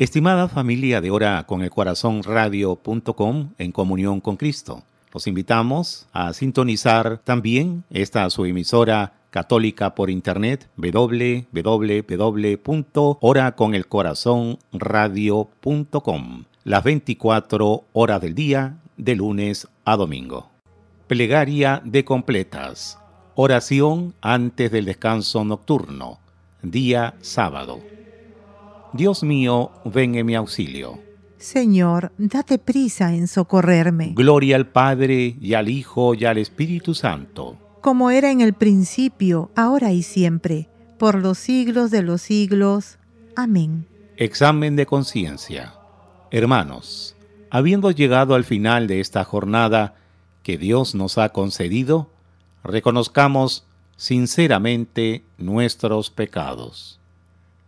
Estimada familia de Hora con el Corazón Radio.com en comunión con Cristo, los invitamos a sintonizar también esta su emisora católica por internet www.horaconelcorazonradio.com las 24 horas del día de lunes a domingo. Plegaria de completas. Oración antes del descanso nocturno. Día sábado. Dios mío, ven en mi auxilio. Señor, date prisa en socorrerme. Gloria al Padre y al Hijo y al Espíritu Santo. Como era en el principio, ahora y siempre, por los siglos de los siglos. Amén. Examen de conciencia. Hermanos, habiendo llegado al final de esta jornada que Dios nos ha concedido, reconozcamos sinceramente nuestros pecados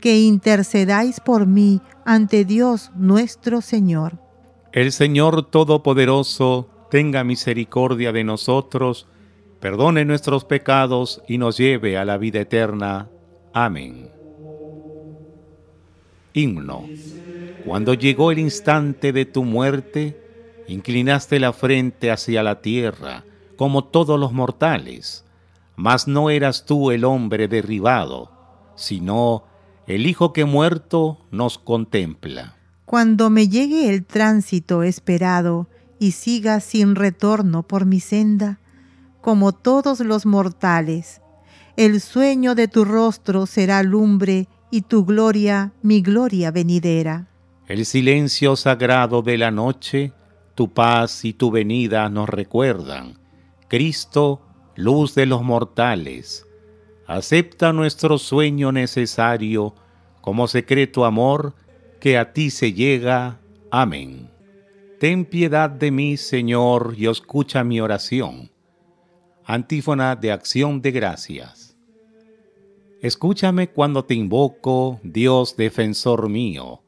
que intercedáis por mí ante Dios nuestro Señor. El Señor Todopoderoso tenga misericordia de nosotros, perdone nuestros pecados y nos lleve a la vida eterna. Amén. Himno. Cuando llegó el instante de tu muerte, inclinaste la frente hacia la tierra, como todos los mortales, mas no eras tú el hombre derribado, sino el Hijo que muerto nos contempla. Cuando me llegue el tránsito esperado y siga sin retorno por mi senda, como todos los mortales, el sueño de tu rostro será lumbre y tu gloria mi gloria venidera. El silencio sagrado de la noche, tu paz y tu venida nos recuerdan. Cristo, luz de los mortales, acepta nuestro sueño necesario como secreto amor que a ti se llega. Amén. Ten piedad de mí, Señor, y escucha mi oración. Antífona de acción de gracias. Escúchame cuando te invoco, Dios defensor mío.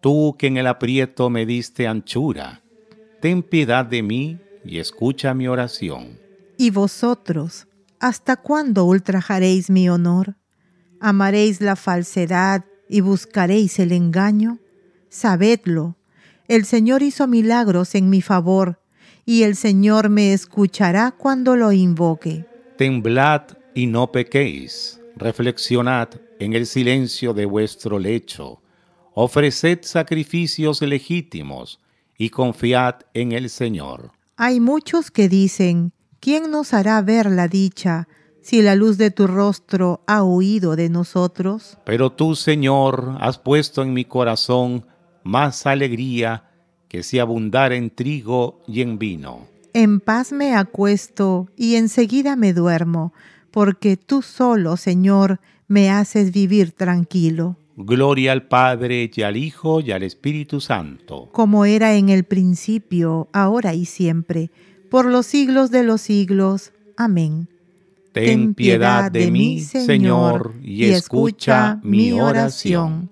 Tú que en el aprieto me diste anchura, ten piedad de mí y escucha mi oración. Y vosotros, ¿Hasta cuándo ultrajaréis mi honor? ¿Amaréis la falsedad y buscaréis el engaño? Sabedlo, el Señor hizo milagros en mi favor, y el Señor me escuchará cuando lo invoque. Temblad y no pequéis, reflexionad en el silencio de vuestro lecho, ofreced sacrificios legítimos y confiad en el Señor. Hay muchos que dicen, ¿Quién nos hará ver la dicha si la luz de tu rostro ha huido de nosotros? Pero tú, Señor, has puesto en mi corazón más alegría que si abundara en trigo y en vino. En paz me acuesto y enseguida me duermo, porque tú solo, Señor, me haces vivir tranquilo. Gloria al Padre y al Hijo y al Espíritu Santo. Como era en el principio, ahora y siempre por los siglos de los siglos. Amén. Ten piedad de mí, Señor, y escucha mi oración.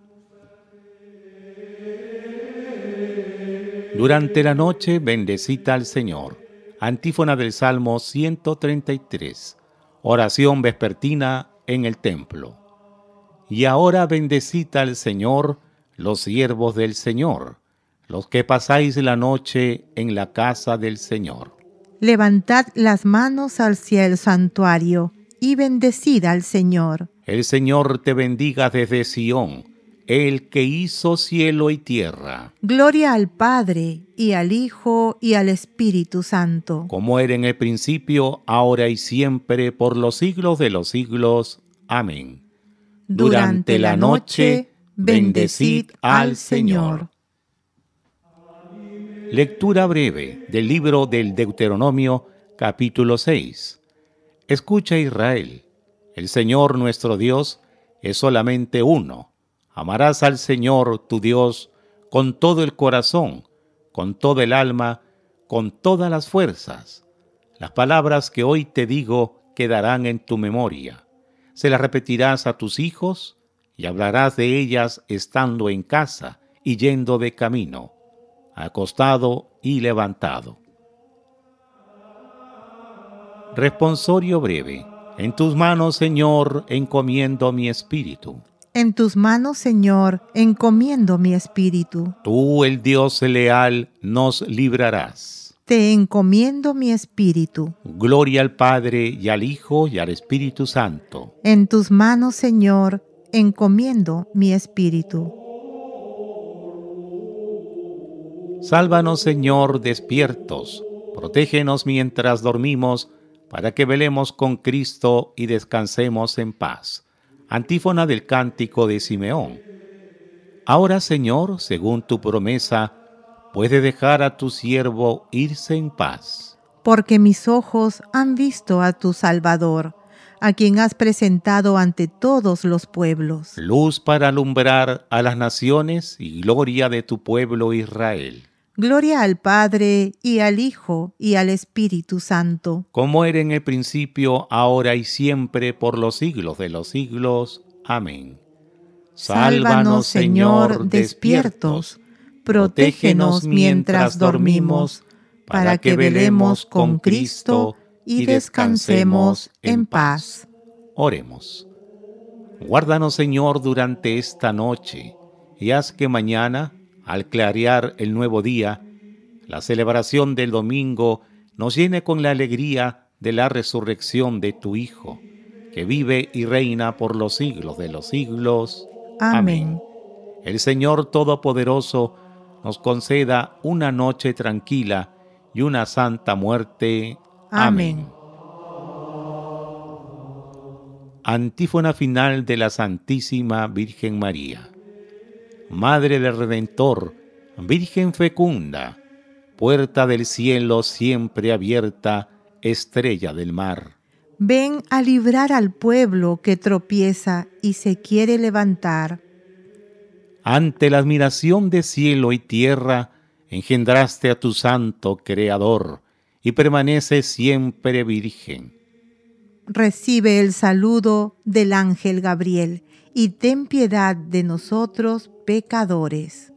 Durante la noche bendecita al Señor. Antífona del Salmo 133. Oración vespertina en el templo. Y ahora bendecita al Señor los siervos del Señor, los que pasáis la noche en la casa del Señor. Levantad las manos hacia el santuario y bendecid al Señor. El Señor te bendiga desde Sión, el que hizo cielo y tierra. Gloria al Padre, y al Hijo, y al Espíritu Santo. Como era en el principio, ahora y siempre, por los siglos de los siglos. Amén. Durante la noche, bendecid al Señor. Lectura breve del libro del Deuteronomio capítulo 6. Escucha Israel, el Señor nuestro Dios es solamente uno. Amarás al Señor tu Dios con todo el corazón, con todo el alma, con todas las fuerzas. Las palabras que hoy te digo quedarán en tu memoria. Se las repetirás a tus hijos y hablarás de ellas estando en casa y yendo de camino acostado y levantado. Responsorio breve. En tus manos, Señor, encomiendo mi espíritu. En tus manos, Señor, encomiendo mi espíritu. Tú, el Dios leal, nos librarás. Te encomiendo mi espíritu. Gloria al Padre y al Hijo y al Espíritu Santo. En tus manos, Señor, encomiendo mi espíritu. Sálvanos, Señor, despiertos. Protégenos mientras dormimos, para que velemos con Cristo y descansemos en paz. Antífona del cántico de Simeón. Ahora, Señor, según tu promesa, puede dejar a tu siervo irse en paz. Porque mis ojos han visto a tu Salvador, a quien has presentado ante todos los pueblos. Luz para alumbrar a las naciones y gloria de tu pueblo Israel. Gloria al Padre y al Hijo y al Espíritu Santo. Como era en el principio, ahora y siempre, por los siglos de los siglos. Amén. Sálvanos, Señor, despiertos. Protégenos mientras dormimos, para que veremos con Cristo y descansemos en paz. Oremos. Guárdanos, Señor, durante esta noche, y haz que mañana al clarear el nuevo día, la celebración del domingo nos llene con la alegría de la resurrección de tu Hijo, que vive y reina por los siglos de los siglos. Amén. El Señor Todopoderoso nos conceda una noche tranquila y una santa muerte. Amén. Antífona final de la Santísima Virgen María. Madre del Redentor, Virgen fecunda, puerta del cielo siempre abierta, estrella del mar. Ven a librar al pueblo que tropieza y se quiere levantar. Ante la admiración de cielo y tierra, engendraste a tu santo Creador y permanece siempre virgen. Recibe el saludo del ángel Gabriel y ten piedad de nosotros pecadores.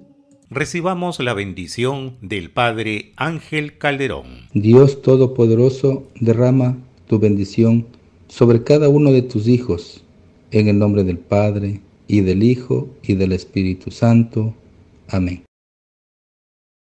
Recibamos la bendición del Padre Ángel Calderón. Dios Todopoderoso, derrama tu bendición sobre cada uno de tus hijos, en el nombre del Padre, y del Hijo, y del Espíritu Santo. Amén.